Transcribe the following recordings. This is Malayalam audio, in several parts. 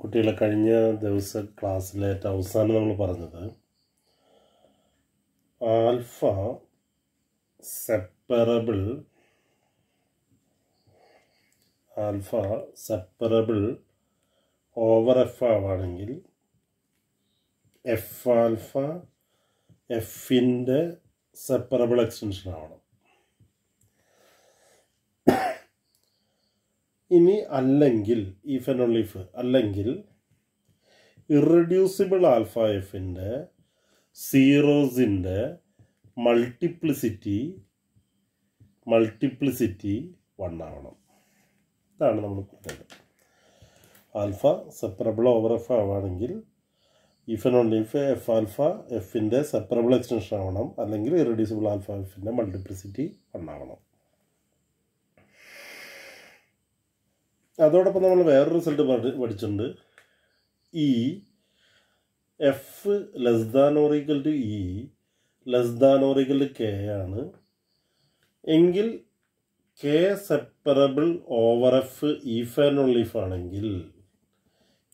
കുട്ടികളെ കഴിഞ്ഞ ദിവസം ക്ലാസ്സിലെ അവസാനം നമ്മൾ പറഞ്ഞത് alpha separable alpha separable over F ആവാണെങ്കിൽ എഫ് ആൽഫ എഫിൻ്റെ സെപ്പറബിൾ എക്സ്റ്റൻഷൻ ആവണം ഇനി അല്ലെങ്കിൽ ഈ ആൻഡ് അല്ലെങ്കിൽ ഇറഡ്യൂസിബിൾ ആൽഫ എഫിൻ്റെ സീറോസിൻ്റെ മൾട്ടിപ്ലിസിറ്റി മൾട്ടിപ്ലിസിറ്റി വൺ ആവണം ഇതാണ് നമ്മൾ പറഞ്ഞത് ആൽഫ സെപ്പറബിൾ ഓവർ എഫ് ആവുകയാണെങ്കിൽ if and only if F alpha എഫിൻ്റെ സെപ്പറബിൾ എക്സ്റ്റൻഷൻ ആവണം അല്ലെങ്കിൽ ഇറഡ്യൂസിബിൾ ആൽഫ എഫിൻ്റെ മൾട്ടിപ്ലിസിറ്റി വൺ ആവണം അതോടൊപ്പം നമ്മൾ വേറൊരു റിസൾട്ട് പഠിച്ചിട്ടുണ്ട് E F less than or equal to E less than or equal to K ആണ് എങ്കിൽ K separable over F if and if ആണെങ്കിൽ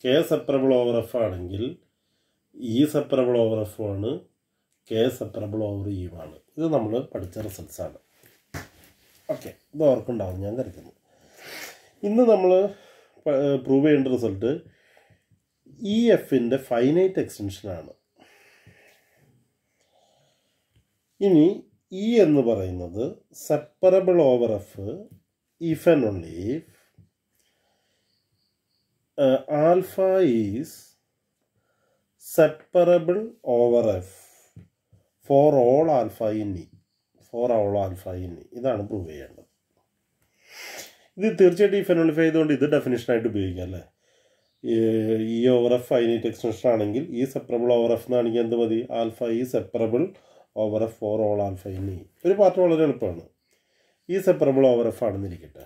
കെ സെപ്പറബിൾ ഓവർ എഫ് ആണെങ്കിൽ ഇ സെപ്പറബിൾ ഓവർ എഫ് ആണ് കെ സെപ്പറബിൾ ഓവർ ഇ ആണ് ഇത് നമ്മൾ പഠിച്ച റിസൾട്ട്സ് ആണ് ഓക്കെ ഇത് ഓർക്കുണ്ടാവും ഞാൻ കരുതുന്നു ഇന്ന് നമ്മൾ പ്രൂവ് ചെയ്യേണ്ട റിസൾട്ട് ഇ എഫിൻ്റെ ഫൈനൈറ്റ് എക്സ്റ്റൻഷനാണ് ഇനി ഇ e എന്ന് പറയുന്നത് separable over F if and only if alpha is separable over F for all alpha in E for all alpha in E ഇതാണ് പ്രൂവ് ചെയ്യേണ്ടത് ഇത് തീർച്ചയായിട്ടും ഈ ഫെനോളിഫൈ ആയതുകൊണ്ട് ഇത് ഡെഫിനേഷനായിട്ട് ഉപയോഗിക്കാം അല്ലേ ഈ ഓവർ എഫ് ഫൈനൈറ്റ് എക്സ്റ്റൻഷൻ ആണെങ്കിൽ ഈ സെപ്പറബിൾ ഓവർ എഫ് എന്നാണെങ്കിൽ എന്ത് മതി ആൽഫ ഈ separable over F for all alpha in E ഒരു പാർട്ട് വളരെ എളുപ്പമാണ് ഈ സെപ്പറബിൾ ഓവർ എഫ് ആണെന്നിരിക്കട്ടെ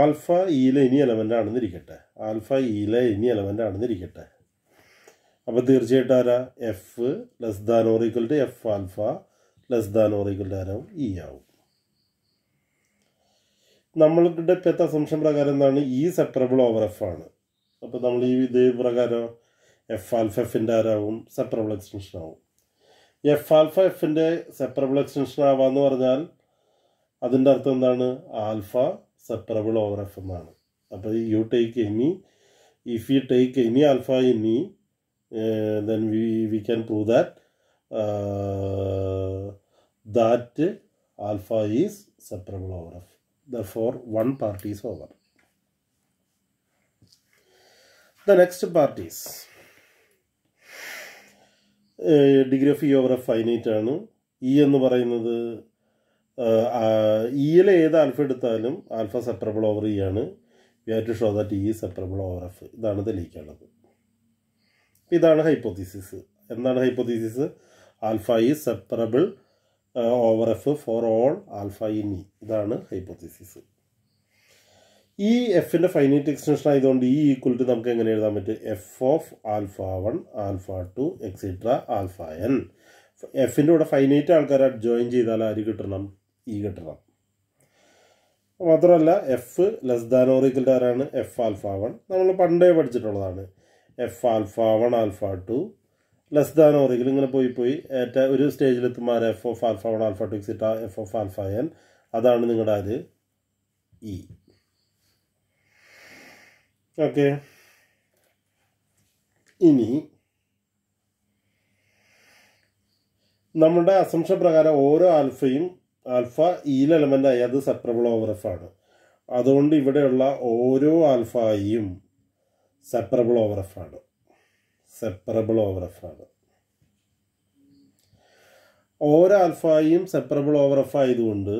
ആൽഫ ഇയിലെ e ഇനി എലമെൻ്റ് ആണെന്നിരിക്കട്ടെ ആൽഫ ഇയിലെ e ഇനി എലമെൻ്റ് ആണെന്നിരിക്കട്ടെ അപ്പോൾ തീർച്ചയായിട്ടും ആരാ F less than or equal to F alpha less than or equal to ആരാവും ഇ e ആവും നമ്മളുടെ ഇപ്പോഴത്തെ അസംഷൻ പ്രകാരം എന്താണ് ഈ സെപ്പറബിൾ ഓവർ എഫ് ആണ് അപ്പോൾ നമ്മൾ ഈ ഇതേ പ്രകാരം എഫ് ആൽഫ എഫിൻ്റെ ആരാവും സെപ്പറബിൾ എക്സ്റ്റൻഷൻ ആവും എഫ് ആൽഫ എഫിൻ്റെ സെപ്പറബിൾ എക്സ്റ്റൻഷൻ ആവാന്ന് പറഞ്ഞാൽ അതിൻ്റെ അർത്ഥം എന്താണ് ആൽഫ സെപ്പറബിൾ ഓവർ എഫ് എന്നാണ് അപ്പോൾ you take any if you take any alpha any then we we can prove that that alpha is separable over F therefore one party is over. The next part is degree of E over A finite ആണ് ഇ e എന്ന് പറയുന്നത് ഇയിലെ e ഏത് ആൽഫ എടുത്താലും ആൽഫ സെപ്പറബിൾ ഓവർ ഇ ആണ് we have to show that E separable over F ഇതാണ് തെളിയിക്കാനുള്ളത് ഇതാണ് ഹൈപ്പോത്തീസിസ് എന്താണ് hypothesis alpha E separable over F for all alpha in E ഇതാണ് ഹൈപ്പോത്തിസിസ് ഈ എഫിൻ്റെ ഫൈനൈറ്റ് എക്സ്റ്റൻഷൻ ആയതുകൊണ്ട് ഈ ഈക്വൽ ടു നമുക്ക് എങ്ങനെ എഴുതാൻ പറ്റും F of alpha one alpha two etcetera alpha N എഫിൻ്റെ കൂടെ ഫൈനൈറ്റ് ആൾക്കാരെ ജോയിൻ ചെയ്താൽ ആര് കിട്ടണം ഈ e കിട്ടണം മാത്രമല്ല F less than or equal to ആരാണ് എഫ് ആൽഫ വൺ നമ്മൾ പണ്ടേ പഠിച്ചിട്ടുള്ളതാണ് F alpha one alpha two less than ഓറിയിൽ ഇങ്ങനെ പോയി പോയി ഏറ്റ ഒരു സ്റ്റേജിലെത്തുമ്പോൾ ആര് F of alpha one alpha two സിറ്റ എഫ് ഓഫ് ആൽഫ എൻ അതാണ് നിങ്ങളുടെ അത് ഇ ഓക്കെ ഇനി നമ്മുടെ അസംശ പ്രകാരം ഓരോ ആൽഫയും ആൽഫ ഈൽ എലമെൻ്റ് ആയി അത് സെപ്പറബിൾ ഓവർ എഫ് ആണ് അതുകൊണ്ട് ഇവിടെയുള്ള ഓരോ ആൽഫയും സെപ്പറബിൾ ഓവർ എഫ് ആണ് സെപ്പറബിൾ ഓവർ എഫ് ആണ് ഓരോ ആൽഫായും സെപ്പറബിൾ ഓവർ എഫ് ആയതുകൊണ്ട്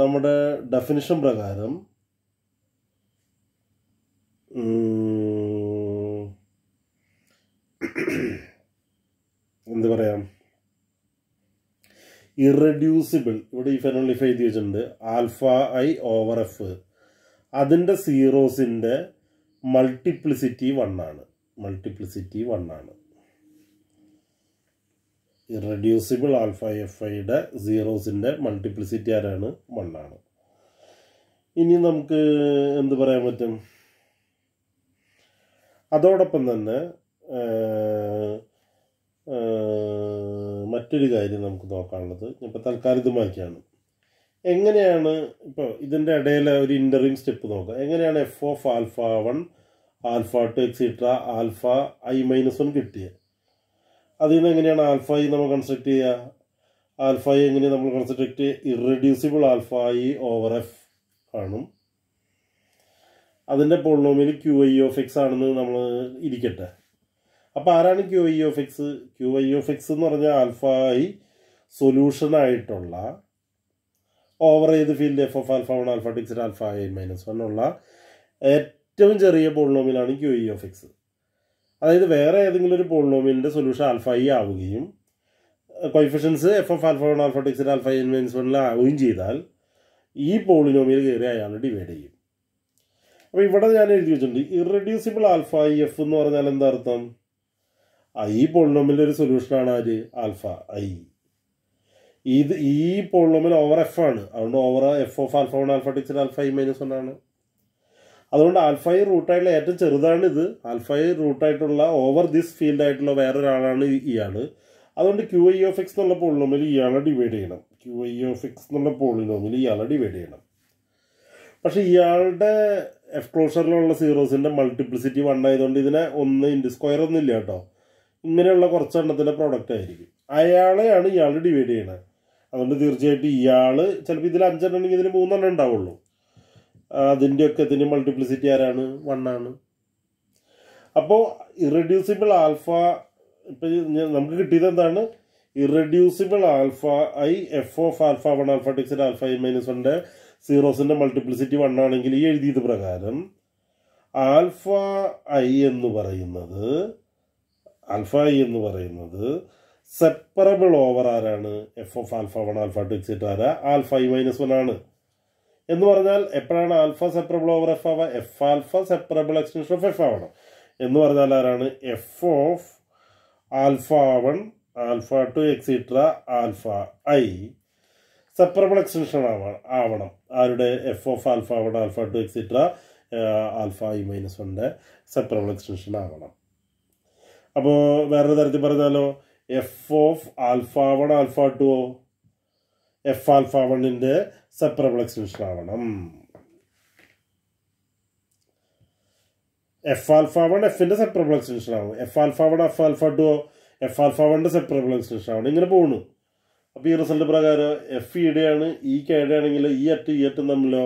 നമ്മുടെ ഡെഫിനിഷൻ പ്രകാരം എന്ത് പറയാം ഇറഡ്യൂസിബിൾ ഇവിടെ ഈ ഫെനോളിഫ് എഴുതി വെച്ചിട്ടുണ്ട് ആൽഫ ഐ ഓവർ എഫ് അതിൻ്റെ സീറോസിൻ്റെ മൾട്ടിപ്ലിസിറ്റി വണ്ണാണ് മൾട്ടിപ്ലിസിറ്റി വൺ ആണ് ഇറഡ്യൂസിബിൾ ആൽഫ എഫ് ഐയുടെ സീറോസിൻ്റെ മൾട്ടിപ്ലിസിറ്റി ആരാണ് വൺ ആണ് ഇനി നമുക്ക് എന്ത് പറയാൻ പറ്റും അതോടൊപ്പം തന്നെ മറ്റൊരു കാര്യം നമുക്ക് നോക്കാനുള്ളത് ഇപ്പോൾ തൽക്കാലം ഇത് മാറ്റിയാണ് എങ്ങനെയാണ് ഇപ്പോൾ ഇതിൻ്റെ ഇടയിലെ ഒരു ഇൻ്ററിം സ്റ്റെപ്പ് നോക്കുക എങ്ങനെയാണ് F of alpha one alpha two etcetera alpha I minus one കിട്ടിയത് അതിൽ നിന്ന് എങ്ങനെയാണ് ആൽഫ ഐ നമ്മൾ കൺസ്ട്രക്ട് ചെയ്യുക ആൽഫ ഐ എങ്ങനെയാണ് നമ്മൾ കൺസ്ട്രക്ട് ചെയ്യുക irreducible alpha I over F കാണും അതിൻ്റെ പോളിനോമിൽ ക്യു ഐ ഓഫ് എക്സ് ആണെന്ന് നമ്മൾ ഇരിക്കട്ടെ അപ്പോൾ ആരാണ് Q I of X Q I of X എന്ന് പറഞ്ഞാൽ ആൽഫ ഐ സൊല്യൂഷനായിട്ടുള്ള ഓവർ ഏത് field F of alpha one alpha ടിക്സിൽ ആൽഫ ഐ മൈനസ് വൺ ഉള്ള ഏറ്റവും ചെറിയ പോളിനോമിയലാണ് ക്യു ഇ ഓഫ് എക്സ് അതായത് വേറെ ഏതെങ്കിലും ഒരു പോളിനോമിയലിൻ്റെ സൊല്യൂഷൻ ആൽഫ ഐ e ആവുകയും coefficients F F alpha one alpha ടെക്സിൽ ആൽഫ എൻ മൈനസ് ആവുകയും ചെയ്താൽ ഈ പോളിനോമിയൽ കയറി അയാൾ ഡിവൈഡ് ചെയ്യും അപ്പോൾ ഇവിടെ ഞാൻ എഴുതി വെച്ചിട്ടുണ്ട് ഇറഡ്യൂസിബിൾ ആൽഫ ഐ എഫ് എന്ന് പറഞ്ഞാൽ എന്താ അർത്ഥം ഈ പോളിനോമിൻ്റെ ഒരു സൊല്യൂഷനാണ് ആര് ആൽഫ ഐ ഇത് ഈ പോളിനോമിൽ ഓവർ എഫ് ആണ് അതുകൊണ്ട് over F of alpha one alpha ടെക്സിൽ ആൽഫ ഐ മൈനസ് വൺ ആണ് അതുകൊണ്ട് ആൽഫൈ റൂട്ടായിട്ടുള്ള ഏറ്റവും ചെറുതാണ് ഇത് ആൽഫൈ റൂട്ടായിട്ടുള്ള ഓവർ ദിസ് ഫീൽഡ് ആയിട്ടുള്ള വേറൊരാളാണ് ഇയാൾ അതുകൊണ്ട് ക്യു ഐ ഓഫ് എക്സ് എന്നുള്ള പോളിനോമിൽ ഇയാളെ ഡിവൈഡ് ചെയ്യണം ക്യു ഐ ഓഫ് എക്സ് എന്നുള്ള പോളിനോമിൽ ഇയാളെ ഡിവൈഡ് ചെയ്യണം പക്ഷേ ഇയാളുടെ എഫ് ക്ലോഷറിലുള്ള സീറോസിൻ്റെ മൾട്ടിപ്ലിസിറ്റി വൺ ആയതുകൊണ്ട് ഇതിനെ ഒന്ന് ഇൻറ്റു സ്ക്വയർ ഒന്നും ഇല്ല കേട്ടോ ഇങ്ങനെയുള്ള കുറച്ചെണ്ണത്തിൻ്റെ പ്രോഡക്റ്റ് ആയിരിക്കും അയാളെയാണ് ഇയാൾ ഡിവൈഡ് ചെയ്യണത് അതുകൊണ്ട് തീർച്ചയായിട്ടും ഇയാൾ ചിലപ്പോൾ ഇതിൽ അഞ്ചെണ്ണം ഉണ്ടെങ്കിൽ ഇതിൽ മൂന്നെണ്ണം ഉണ്ടാവുള്ളൂ ഒക്കെ ഇതിന് മൾട്ടിപ്ലിസിറ്റി ആരാണ് വൺ ആണ് അപ്പോൾ ഇറഡ്യൂസിബിൾ ആൽഫ ഇപ്പം നമുക്ക് കിട്ടിയത് എന്താണ് irreducible alpha I F of alpha one alpha ടിക്സിൻ്റെ ആൽഫ ഐ മൈനസ് വണ്ണിൻ്റെ സീറോസിൻ്റെ മൾട്ടിപ്ലിസിറ്റി വൺ ആണെങ്കിൽ ഈ എഴുതിയത് പ്രകാരം ആൽഫ ഐ എന്ന് പറയുന്നത് ആൽഫ ഐ എന്ന് പറയുന്നത് സെപ്പറബിൾ ഓവർ ആരാണ് F of alpha one alpha two etcetera ആരാ ആൽഫ ഐ മൈനസ് വൺ ആണ് എന്ന് പറഞ്ഞാൽ എപ്പോഴാണ് ആൽഫ സെപ്പറബിൾ ഓവർ എഫ് ആവുക F alpha separable extension of F ആവണം എന്ന് പറഞ്ഞാൽ ആരാണ് F of alpha one alpha two etcetera alpha I separable extension ആവണം ആവണം ആരുടെ F of alpha one alpha two etcetera alpha I minus വണ്ണിൻ്റെ സെപ്പറബിൾ എക്സ്റ്റൻഷൻ ആവണം അപ്പോൾ വേറൊരു തരത്തിൽ പറഞ്ഞാലോ F of alpha one alpha two F alpha വണ്ണിൻ്റെ സപ്രബ്ലക്സ് ശ്രാവണം എഫ് ആൽഫ വൺ എഫിന്റെ സെപ്രബ്ലക്സ് ഡിവിഷനാവും F alpha one F alpha two F alpha വണ്ണിന്റെ സെപ്രബ്ലക്സ് ഡിവിഷനാവണം ഇങ്ങനെ പോകുന്നു അപ്പോൾ ഈ റിസൾട്ട് പ്രകാരം എഫ് e ഇയുടെ ഇ കെയുടെ ആണെങ്കിൽ ഈ e അറ്റ് ഈ അറ്റും e തമ്മിലോ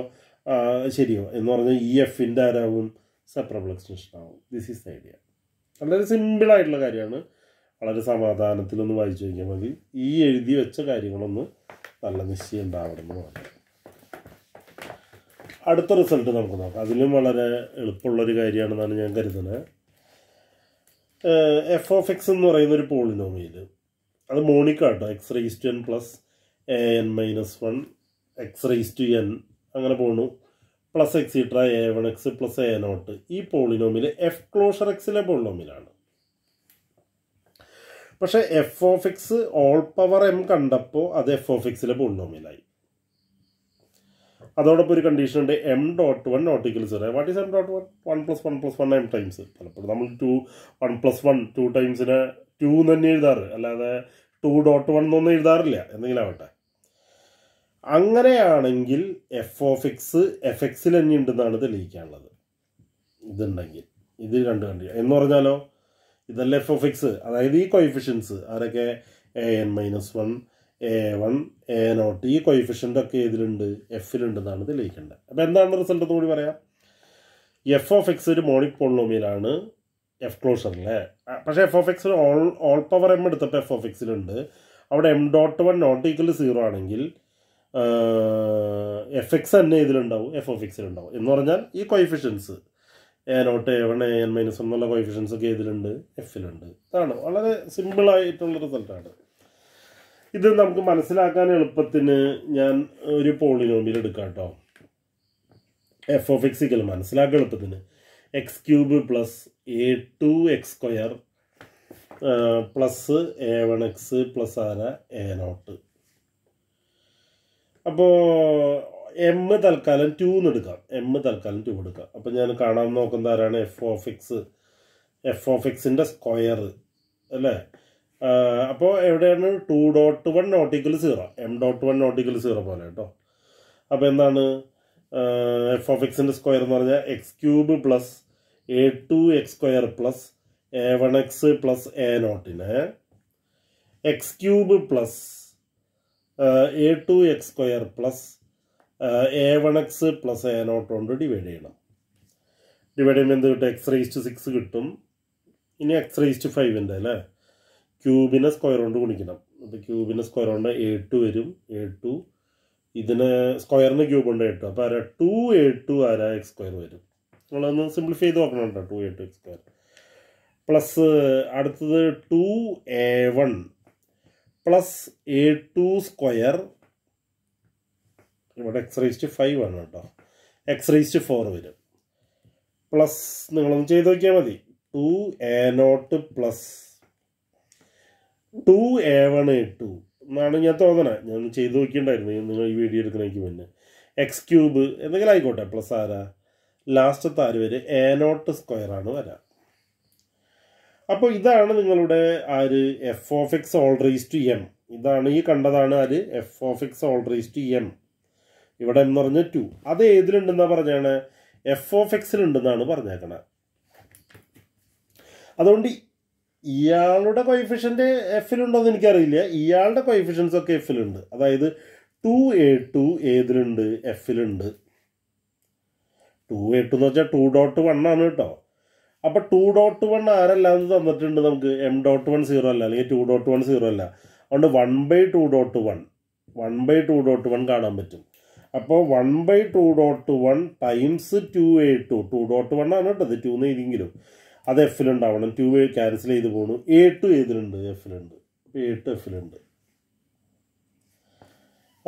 ശരിയോ എന്ന് പറഞ്ഞാൽ ഇ എഫിന്റെ ആരാവും സെപ്രബ്ലക്സ് ഡിവിഷനാവും ദിസ് ഈസ് ഐഡിയ വളരെ സിമ്പിൾ ആയിട്ടുള്ള കാര്യമാണ് വളരെ സമാധാനത്തിലൊന്ന് വായിച്ചു നോക്കിയാൽ മതി ഈ എഴുതി വെച്ച കാര്യങ്ങളൊന്ന് നല്ല നിശ്ചയം ഉണ്ടാവണം എന്ന് പറഞ്ഞു അടുത്ത റിസൾട്ട് നമുക്ക് നോക്കാം അതിലും വളരെ എളുപ്പമുള്ളൊരു കാര്യമാണെന്നാണ് ഞാൻ കരുതുന്നത് എഫ് ഓഫ് എക്സ് എന്ന് പറയുന്ന ഒരു പോളിനോമിയിൽ അത് monic X raise to N plus A N minus one X raise to N അങ്ങനെ പോണു plus etcetera A one X plus A naught ഈ പോളിനോമിൽ എഫ് ക്ലോഷർ എക്സിലെ പോളിനോമിലാണ് പക്ഷേ F of X whole power M കണ്ടപ്പോൾ അത് എഫ് ഓഫ് എക്സിലെ പോളിനോമിലായി അതോടൊപ്പം ഒരു കണ്ടീഷൻ ഉണ്ട് M dot one not equal zero what is M dot one one plus one plus one M times പലപ്പോഴും നമ്മൾ two one plus one two ടൈംസിന് ടു എന്ന് തന്നെ എഴുതാറ് അല്ലാതെ ടു ഡോട്ട് വൺ എന്നൊന്നും എഴുതാറില്ല എന്തെങ്കിലും ആവട്ടെ അങ്ങനെയാണെങ്കിൽ എഫ് ഓഫ് എക്സ് എഫ് എക്സിൽ തന്നെ ഉണ്ടെന്നാണ് തെളിയിക്കാനുള്ളത് ഇതുണ്ടെങ്കിൽ ഇത് രണ്ട് കണ്ടി എന്ന് പറഞ്ഞാലോ ഇതല്ല എഫ് ഓഫ് എക്സ് അതായത് ഈ കോയിഫിഷ്യൻസ് ആരൊക്കെ A N minus one A one A naught ഈ കൊയിഫിഷ്യൻ്റൊക്കെ ഇതിലുണ്ട് എഫിലുണ്ട് എന്നാണ് തെളിയിക്കേണ്ടത് അപ്പോൾ എന്താണ് റിസൾട്ട് എന്ന് കൂടി പറയാം എഫ് ഓഫ് എക്സ് ഒരു മോണിക് പോളിനോമിയിലാണ് എഫ് ക്ലോഷർ അല്ലേ പക്ഷേ F of X whole whole power M എടുത്തപ്പോൾ എഫ് ഓഫ് എക്സിലുണ്ട് അവിടെ M dot one not equal zero ആണെങ്കിൽ എഫ് എക്സ് തന്നെ ഇതിലുണ്ടാവും എഫ് ഓഫ് എക്സിലുണ്ടാവും എന്ന് പറഞ്ഞാൽ ഈ coefficients A naught A one A N minus one എന്നുള്ള കോയിഫിഷ്യൻസ് ഒക്കെ ഇതിലുണ്ട് എഫിലുണ്ട് അതാണ് വളരെ സിമ്പിളായിട്ടുള്ള റിസൾട്ടാണ് ഇത് നമുക്ക് മനസ്സിലാക്കാൻ എളുപ്പത്തിന് ഞാൻ ഒരു പോളിനോമിയൽ എടുക്കാം കേട്ടോ എഫ് ഓഫ് എക്സ് ഇക്കൽ മനസ്സിലാക്കാൻ എളുപ്പത്തിന് X cube plus A two X square plus A one X plus ആന എ നോട്ട് അപ്പോൾ എം തൽക്കാലം ടു എന്ന് എടുക്കാം എം തൽക്കാലം ടു എടുക്കാം അപ്പോൾ ഞാൻ കാണാൻ നോക്കുന്ന ആരാണ് F of X F of എക്സിൻ്റെ സ്ക്വയർ അല്ലേ അപ്പോൾ എവിടെയാണ് two dot one not equal zero M dot one not equal zero പോലെ കേട്ടോ അപ്പോൾ എന്താണ് എഫ് ഓഫ് എക്സിൻ്റെ സ്ക്വയർ എന്ന് പറഞ്ഞാൽ X cube plus A two X square plus A one X plus A നോട്ടിന് X cube plus A two X square plus A one X plus A naught കൊണ്ട് ഡിവൈഡ് ചെയ്യണം ഡിവൈഡ് ചെയ്യുമ്പോൾ എന്ത് കിട്ടും എക്സ് റേസ്റ്റ് സിക്സ് കിട്ടും ഇനി എക്സ് റേസ്റ്റ് ഫൈവിൻ്റെ അല്ലേ ക്യൂബിനെ സ്ക്വയർ കൊണ്ട് ഗുണിക്കണം അപ്പോൾ ക്യൂബിനെ സ്ക്വയർ കൊണ്ട് എ ടു വരും എ ടു ഇതിന് സ്ക്വയറിന് ക്യൂബ് ഉണ്ട് എ ടു അപ്പോൾ ആരാ ടു എ ടു ആരാ എക്സ് സ്ക്വയർ വരും നമ്മളൊന്ന് സിംപ്ലിഫൈ ചെയ്ത് നോക്കണം കേട്ടോ two A two X square plus അടുത്തത് two A one plus A two square ഇവിടെ എക്സ് റേസ്റ്റ് ഫൈവ് ആണ് കേട്ടോ എക്സ് റേസ്റ്റ് ഫോർ വരും പ്ലസ് നിങ്ങളൊന്ന് ചെയ്ത് നോക്കിയാൽ മതി two A naught plus two A one A two എന്നാണ് ഞാൻ തോന്നണ ഞാൻ ഒന്ന് ചെയ്ത് നോക്കിയിട്ടുണ്ടായിരുന്നു നിങ്ങൾ ഈ വീഡിയോ എടുക്കണമെങ്കിൽ മുന്നേ എക്സ് ക്യൂബ് എന്തെങ്കിലും ആയിക്കോട്ടെ പ്ലസ് ആരാ ലാസ്റ്റത്തെ ആര് വരെ എ നോട്ട് സ്ക്വയർ ആണ് വരാം അപ്പോൾ ഇതാണ് നിങ്ങളുടെ ആ ഒരു F of X whole raise to M ഇതാണ് ഈ കണ്ടതാണ് ആര് F of X whole raise to M ഇവിടെ എന്ന് പറഞ്ഞ ടു അത് ഏതിലുണ്ടെന്നാണ് പറഞ്ഞാണ് എഫ് ഓഫ് എക്സിലുണ്ടെന്നാണ് പറഞ്ഞേക്കണേ അതുകൊണ്ട് ഇയാളുടെ കൊയിഫിഷ്യൻ്റ് എഫിലുണ്ടോ എന്ന് എനിക്കറിയില്ല ഇയാളുടെ കൊയിഫിഷ്യൻസ് ഒക്കെ എഫിലുണ്ട് അതായത് ടു എ ടു ഏതിലുണ്ട് എഫിലുണ്ട് ടു എ ടു എന്ന് വെച്ചാൽ ടു ഡോട്ട് വൺ ആണ് കേട്ടോ അപ്പൊ ടു ഡോട്ട് വൺ ആരല്ലാന്ന് തന്നിട്ടുണ്ട് നമുക്ക് എം ഡോട്ട് വൺ സീറോ അല്ല അല്ലെങ്കിൽ ടു ഡോട്ട് വൺ സീറോ അല്ല അതുകൊണ്ട് one by two dot one one by two dot one കാണാൻ പറ്റും അപ്പോൾ one by two dot one times two A two two dot one ആണ് കേട്ടത് ടു എന്ന് എഴുതിയെങ്കിലും അത് എഫിലുണ്ടാവണം ടു വേ ക്യാൻസൽ ചെയ്ത് പോകണം എ ടു ഏതിലുണ്ട് എഫിലുണ്ട് അപ്പോൾ എ ടു എഫിലുണ്ട്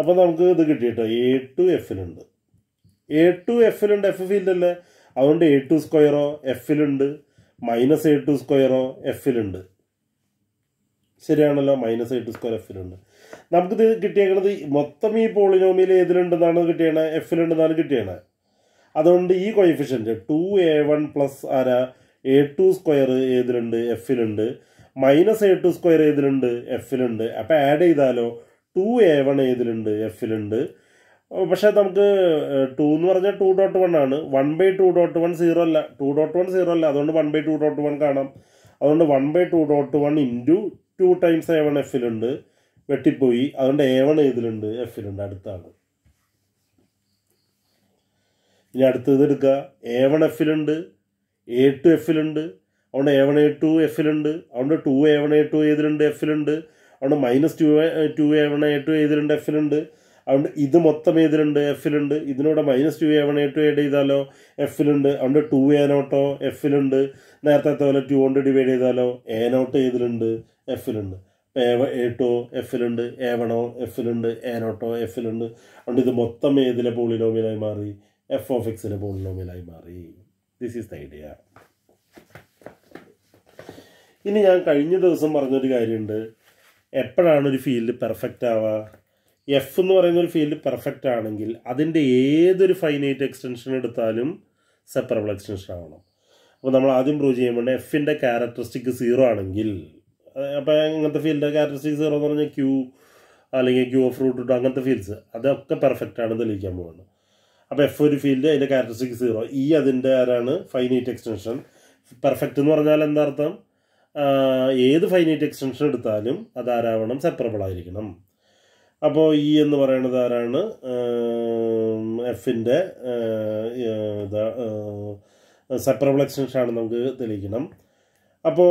അപ്പോൾ നമുക്ക് ഇത് കിട്ടി കേട്ടോ എ ടു എഫിലുണ്ട് എ ടു എഫിലുണ്ട് എഫ് ഫീൽഡല്ലേ അതുകൊണ്ട് എ ടു സ്ക്വയറോ എഫിലുണ്ട് മൈനസ് എ ടു സ്ക്വയറോ എഫിലുണ്ട് ശരിയാണല്ലോ മൈനസ് എ ടു സ്ക്വയർ എഫിലുണ്ട് നമുക്കിത് കിട്ടിയേക്കണത് മൊത്തം ഈ പോളിനോമിയിൽ ഏതിലുണ്ടെന്നാണ് കിട്ടിയണേ എഫിലുണ്ടെന്നാണ് കിട്ടിയണേ അതുകൊണ്ട് ഈ coefficient two A one plus ആരാ എ ടു സ്ക്വയർ ഏതിലുണ്ട് എഫിലുണ്ട് മൈനസ് എ ടു സ്ക്വയർ ഏതിലുണ്ട് എഫിലുണ്ട് അപ്പം ആഡ് ചെയ്താലോ ടു എ വൺ ഏതിലുണ്ട് എഫിലുണ്ട് പക്ഷേ നമുക്ക് ടു എന്ന് പറഞ്ഞാൽ ടു ഡോട്ട് വൺ ആണ് one by two dot one zero അല്ല ടു ഡോട്ട് വൺ സീറോ അല്ല അതുകൊണ്ട് one by two dot one കാണാം അതുകൊണ്ട് one by two dot one into two times A one എഫിലുണ്ട് വെട്ടിപ്പോയി അതുകൊണ്ട് എ വൺ ഏതിലുണ്ട് എഫിലുണ്ട് അടുത്താണ് ഇനി അടുത്തത് എടുക്കുക എ വൺ എഫിലുണ്ട് എ ടു എഫിലുണ്ട് അതുകൊണ്ട് എ വൺ എ ടു എഫിലുണ്ട് അതുകൊണ്ട് two A one A two എഴുതിലുണ്ട് എഫിലുണ്ട് അതുകൊണ്ട് minus two two A one A two എഴുതിലുണ്ട് എഫിലുണ്ട് അതുകൊണ്ട് ഇത് മൊത്തം ഏതിലുണ്ട് എഫിലുണ്ട് ഇതിനോട് minus two A one A two add ചെയ്താലോ എഫിലുണ്ട് അതുകൊണ്ട് ടു എ നോട്ടോ എഫിലുണ്ട് നേരത്തെ പോലെ ടു കൊണ്ട് ഡിവൈഡ് ചെയ്താലോ എ നോട്ട് ഏതിലുണ്ട് എഫിലുണ്ട് എ എ ടോ എഫിലുണ്ട് എ വണോ എഫിലുണ്ട് എ നോട്ടോ എഫിലുണ്ട് അതുകൊണ്ട് ഇത് മൊത്തം ഏതിലെ പോളിനോമിയലായി മാറി എഫ് ഓഫ് എക്സിലെ പോളിനോമിയലായി മാറി ദിസ് ഈസ് ദ ഐഡിയ ഇനി ഞാൻ കഴിഞ്ഞ ദിവസം പറഞ്ഞൊരു കാര്യമുണ്ട് എപ്പോഴാണ് ഒരു ഫീൽഡ് പെർഫെക്റ്റ് ആവുക എഫ് എന്ന് പറയുന്ന ഒരു ഫീൽഡ് പെർഫെക്റ്റ് ആണെങ്കിൽ അതിൻ്റെ ഏതൊരു ഫൈനൈറ്റ് എക്സ്റ്റൻഷൻ എടുത്താലും സെപ്പറബിൾ എക്സ്റ്റൻഷൻ ആവണം അപ്പോൾ നമ്മൾ ആദ്യം പ്രൂവ് ചെയ്യുമ്പോൾ എഫിൻ്റെ ക്യാരക്ടറിസ്റ്റിക് സീറോ ആണെങ്കിൽ അപ്പോൾ ഇങ്ങനത്തെ ഫീൽഡിൻ്റെ ക്യാരക്ടറിസ്റ്റിക് സീറോ എന്ന് പറഞ്ഞാൽ ക്യൂ അല്ലെങ്കിൽ ക്യൂ ഓഫ് റൂട്ട് അങ്ങനത്തെ ഫീൽഡ്സ് അതൊക്കെ പെർഫെക്റ്റ് ആണ് തെളിയിക്കാൻ പോകുന്നത് അപ്പോൾ എഫ് ഒരു ഫീൽഡ് അതിൻ്റെ ക്യാരക്ടറിസ്റ്റിക് സീറോ ഇ അതിൻ്റെ ആരാണ് ഫൈനൈറ്റ് എക്സ്റ്റൻഷൻ പെർഫെക്റ്റ് എന്ന് പറഞ്ഞാൽ എന്താ അർത്ഥം ഏത് ഫൈനൈറ്റ് എക്സ്റ്റൻഷൻ എടുത്താലും അത് ആരാവണം സെപ്പറബിൾ ആയിരിക്കണം അപ്പോൾ ഇ e എന്ന് പറയുന്നത് ആരാണ് എഫിൻ്റെ സെപ്പറബിൾ എക്സ്റ്റൻഷൻ ആണ് നമുക്ക് തെളിയിക്കണം അപ്പോൾ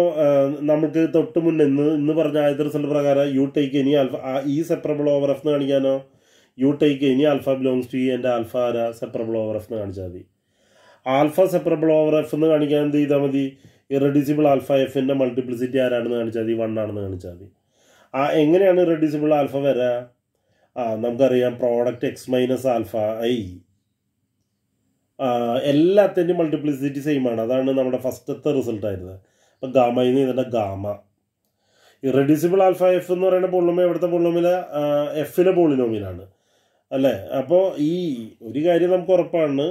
നമുക്ക് തൊട്ട് മുന്നേ ഇന്ന് ഇന്ന് പറഞ്ഞ ആദ്യത്തെ റിസൾട്ട് പ്രകാരം യു ടേക്ക് ഇനി ആൽഫ ഈ സെപ്പറബിൾ ഓവർ എഫ് എന്ന് കാണിക്കാനോ യു ടേക്ക് ഇനി ആൽഫ ബിലോങ്സ് ടു ഈ എൻ്റെ ആൽഫ ആര സെപ്പറബിൾ ഓവർ എഫ് എന്ന് കാണിച്ചാൽ മതി ആൽഫ സെപ്പറബിൾ ഓവർ എഫ് എന്ന് കാണിക്കാൻ എന്ത് ചെയ്താൽ മതി ഇറഡ്യൂസിബിൾ ആൽഫ എഫിൻ്റെ മൾട്ടിപ്ലിസിറ്റി ആരാണെന്ന് കാണിച്ചാൽ മതി വൺ ആണെന്ന് കാണിച്ചാൽ മതി ആ എങ്ങനെയാണ് ഇറഡ്യൂസിബിൾ ആൽഫ വരാ ആ നമുക്കറിയാം product X minus alpha I എല്ലാത്തിൻ്റെയും മൾട്ടിപ്ലിസിറ്റി സെയിം ആണ് അതാണ് നമ്മുടെ ഫസ്റ്റത്തെ റിസൾട്ട് ആയിരുന്നത് അപ്പം ഗാമയിൽ നിന്ന് ഇതിൻ്റെ ഗാമ ഇറഡ്യൂസിബിൾ ആൽഫ എഫ് എന്ന് പറയുന്ന പൊള്ളുമ്പോൾ എവിടുത്തെ പൊള്ളുമില എഫിലെ പോളിനോമിയിലാണ് അല്ലേ അപ്പോൾ ഈ ഒരു കാര്യം നമുക്ക് ഉറപ്പാണ്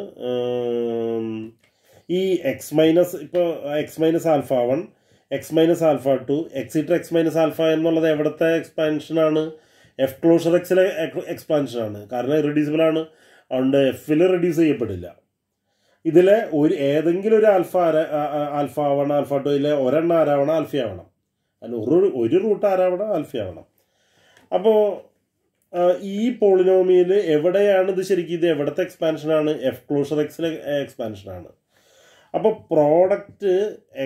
ഈ എക്സ് മൈനസ് ഇപ്പോൾ X minus alpha one X minus alpha two ഇട്ട് എക്സ് മൈനസ് ആൽഫ എന്നുള്ളത് എവിടുത്തെ എക്സ്പാൻഷനാണ് എഫ് ക്ലോഷർ എക്സിലെ എക്സ്പാൻഷനാണ് കാരണം ഇറഡ്യൂസിബിൾ ആണ് അതുകൊണ്ട് എഫിൽ റെഡ്യൂസ് ചെയ്യപ്പെടില്ല ഇതിലെ ഒരു ഏതെങ്കിലും ഒരു ആൽഫ ആര ആൽഫ ആവണം ആൽഫ ടുയിലെ ഒരെണ്ണം ആരാവണം ആവണം അല്ല ഒരു ഒരു റൂട്ട് ആരാവണം ആവണം അപ്പോൾ ഈ പോളിനോമിയിൽ എവിടെയാണ് ഇത് ശരിക്കും ഇത് എവിടത്തെ ആണ് എഫ് ക്ലോഷർ എക്സിലെ എക്സ്പാൻഷൻ ആണ് അപ്പോൾ product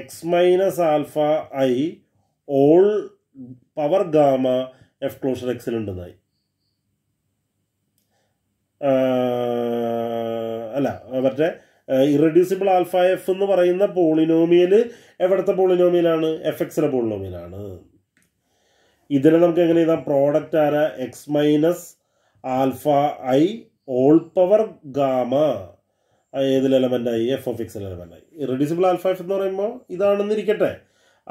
X minus alpha I all power gamma F closure എക്സിലുണ്ടെന്നായി അല്ല മറ്റേ ഇറഡ്യൂസിബിൾ ആൽഫ എഫ് എന്ന് പറയുന്ന പോളിനോമിയൽ എവിടുത്തെ പോളിനോമിയലാണ് എഫ് എക്സിലെ പോളിനോമിയലാണ് ഇതിൽ നമുക്ക് എങ്ങനെ എഴുതാം പ്രോഡക്റ്റ് ആരാ X minus alpha I all power gamma ഏതിൽ എലമെൻ്റായി എഫ് ഓഫ് എക്സിൽ എലമെൻ്റായി റെഡ്യൂസിബിൾ ആൽഫ എഫ് എന്ന് പറയുമ്പോൾ ഇതാണെന്നിരിക്കട്ടെ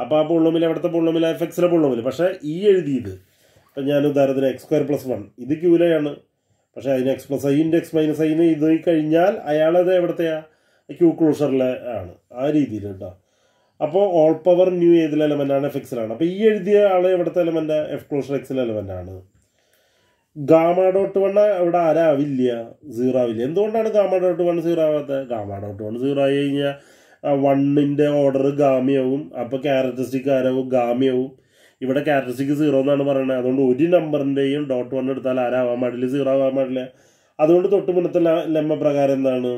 അപ്പോൾ ആ പൊള്ളമിൽ അവിടുത്തെ പൊള്ളമിൽ എഫ് എക്സിലെ പൊള്ളമിൽ പക്ഷേ ഈ എഴുതിയത് ഇപ്പം ഞാൻ ഉദാഹരണത്തിന് എക്സ് സ്ക്വയർ പ്ലസ് വൺ ഇത് ക്യൂലയാണ് പക്ഷേ അതിന് X plus I into X minus ഐന്ന് ഇത് കഴിഞ്ഞാൽ അയാളത് എവിടത്തെയാണ് ക്യൂ ക്ലോഷറിലെ ആണ് ആ രീതിയിൽ കേട്ടോ അപ്പോൾ ഓൾ പവർ ന്യൂ ഏതിൽ ആണ് എഫ് എക്സിലാണ് അപ്പോൾ ഈ എഴുതിയ ആൾ ഇവിടുത്തെ എലമെൻ്റ് എഫ് ക്ലോഷർ എക്സിൽ ആണ് ഗാമ ഡോട്ട് വൺ ഇവിടെ ആരാവില്ല സീറോ ആവില്ല എന്തുകൊണ്ടാണ് ഗാമ ഡോട്ട് വൺ സീറോ ആവാത്തത് ഗാമ ഡോട്ട് വൺ സീറോ ആയി കഴിഞ്ഞാൽ വണ്ണിൻ്റെ ഓർഡർ ഗാമിയാവും അപ്പോൾ ക്യാരക്ടറിസ്റ്റിക് ആരാവും ഗാമിയാവും ഇവിടെ ക്യാരക്ടറിസ്റ്റിക് സീറോ എന്നാണ് പറയുന്നത് അതുകൊണ്ട് ഒരു നമ്പറിൻ്റെയും ഡോട്ട് വൺ എടുത്താൽ ആരാവാൻ പാടില്ല സീറോ ആവാൻ പാടില്ല അതുകൊണ്ട് തൊട്ട് മുന്നത്തെ ലെമ്മ പ്രകാരം എന്താണ്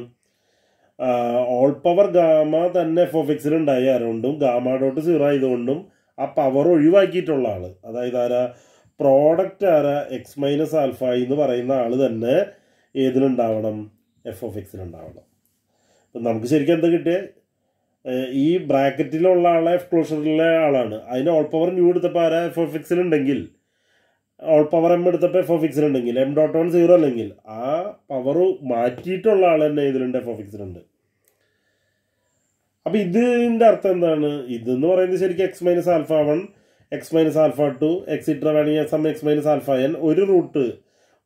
ഓൾ പവർ ഗാമ തന്നെ എഫ് ഓഫ് എക്സിൽ ഉണ്ടായ ആരോണ്ടും ഗാമ ഡോട്ട് സീറോ ആയതുകൊണ്ടും ആ പവർ ഒഴിവാക്കിയിട്ടുള്ള ആൾ അതായത് ആരാ പ്രോഡക്റ്റ് ആരാ എക്സ് മൈനസ് ആൽഫ എന്ന് പറയുന്ന ആൾ തന്നെ ഏതിലുണ്ടാവണം എഫ് ഓഫ് ഉണ്ടാവണം അപ്പം നമുക്ക് ശരിക്കും എന്താ കിട്ടിയത് ഈ ബ്രാക്കറ്റിലുള്ള ആളെ എഫ് ക്ലോഷറിലെ ആളാണ് അതിന് ഓൾ പവർ ന്യൂ എടുത്തപ്പോൾ ആരാ എഫ് ഓഫ് ഉണ്ടെങ്കിൽ ഓൾ പവർ എം എടുത്തപ്പോൾ എഫ് ഓഫ് ഉണ്ടെങ്കിൽ എം ഡോട്ട് വൺ സീറോ അല്ലെങ്കിൽ ആ പവർ മാറ്റിയിട്ടുള്ള ആൾ തന്നെ ഇതിലുണ്ട് എഫ് ഫിക്സിലുണ്ട് അപ്പം ഇതിൻ്റെ അർത്ഥം എന്താണ് ഇതെന്ന് പറയുന്നത് ശരിക്കും X minus alpha one X minus alpha two X ഇട്ര വേണമെങ്കിൽ sum X minus alpha N ഒരു റൂട്ട്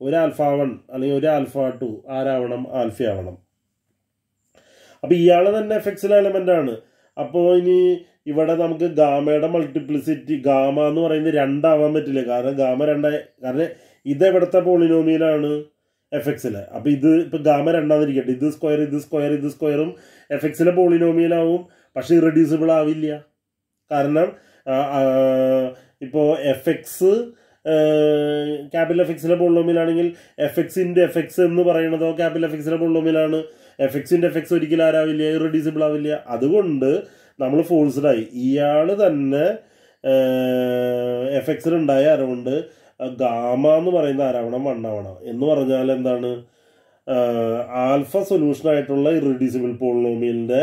ഒരു ആൽഫ വൺ അല്ലെങ്കിൽ ഒരു ആൽഫ ടു ആരാവണം ആൽഫയാവണം അപ്പം ഇയാൾ തന്നെ എഫ് എക്സിലെ എലമെൻ്റ് ആണ് അപ്പോൾ ഇനി ഇവിടെ നമുക്ക് ഗാമയുടെ മൾട്ടിപ്ലിസിറ്റി ഗാമ എന്ന് പറയുന്നത് രണ്ടാവാൻ പറ്റില്ല കാരണം ഗാമ രണ്ടായി കാരണം ഇത് എവിടുത്തെ പോളിനോമിയലാണ് എഫ് എക്സിൽ അപ്പോൾ ഇത് ഇപ്പോൾ ഗാമ രണ്ടാതിരിക്കട്ടെ ഇത് സ്ക്വയർ ഇത് സ്ക്വയർ ഇത് സ്ക്വയറും എഫ് എക്സിലെ പോളിനോമിയലാവും പക്ഷേ ഇറഡ്യൂസിബിൾ ആവില്ല കാരണം ഇപ്പോൾ എഫ് എക്സ് ക്യാപിറ്റൽ എഫ് എക്സിലെ പോളിനോമിയലാണെങ്കിൽ എഫ് എക്സിൻ്റെ എഫ് എക്സ് എന്ന് പറയുന്നതോ ക്യാപിറ്റൽ എഫ് എക്സിലെ പോളിനോമിയലാണ് എഫ് എക്സിൻ്റെ എഫ് എക്സ് ഒരിക്കലും ആരാവില്ല ഇറഡ്യൂസിബിൾ ആവില്ല അതുകൊണ്ട് നമ്മൾ ഫോൾസ്ഡായി ഇയാൾ തന്നെ എഫ് എക്സിലുണ്ടായ അറിവുണ്ട് ഗാമ എന്ന് പറയുന്ന ആരാവണം വണ്ണാവണം എന്ന് പറഞ്ഞാൽ എന്താണ് ആൽഫ സൊല്യൂഷനായിട്ടുള്ള ഇറിഡ്യൂസിബിൾ പോളിനോമിയലിൻ്റെ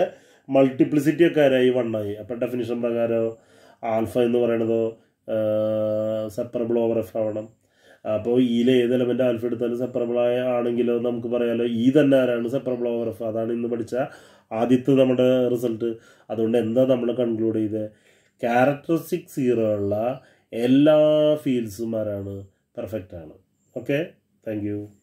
മൾട്ടിപ്ലിസിറ്റി ഒക്കെ ആരായി വണ്ണായി അപ്പം ഡെഫിനിഷൻ പ്രകാരം ആൽഫ എന്ന് പറയണത് സെപ്പറബിൾ ഓവർ എഫ് ആവണം അപ്പോൾ ഈയിൽ ഏത് എലമെൻ്റ് ആൽഫ എടുത്താലും സെപ്പറബിൾ ആയ ആണെങ്കിലോ നമുക്ക് പറയാമല്ലോ ഈ തന്നെ ആരാണ് സെപ്പറബിൾ ഓവർ എഫ് അതാണ് ഇന്ന് പഠിച്ച ആദ്യത്തെ നമ്മുടെ റിസൾട്ട് അതുകൊണ്ട് എന്താ നമ്മൾ കൺക്ലൂഡ് ചെയ്തത് ക്യാരക്ടറിസ്റ്റിക് സീറോ ഉള്ള എല്ലാ ഫീൽഡ്സുമാരാണ് പെർഫെക്റ്റാണ് ഓക്കെ താങ്ക്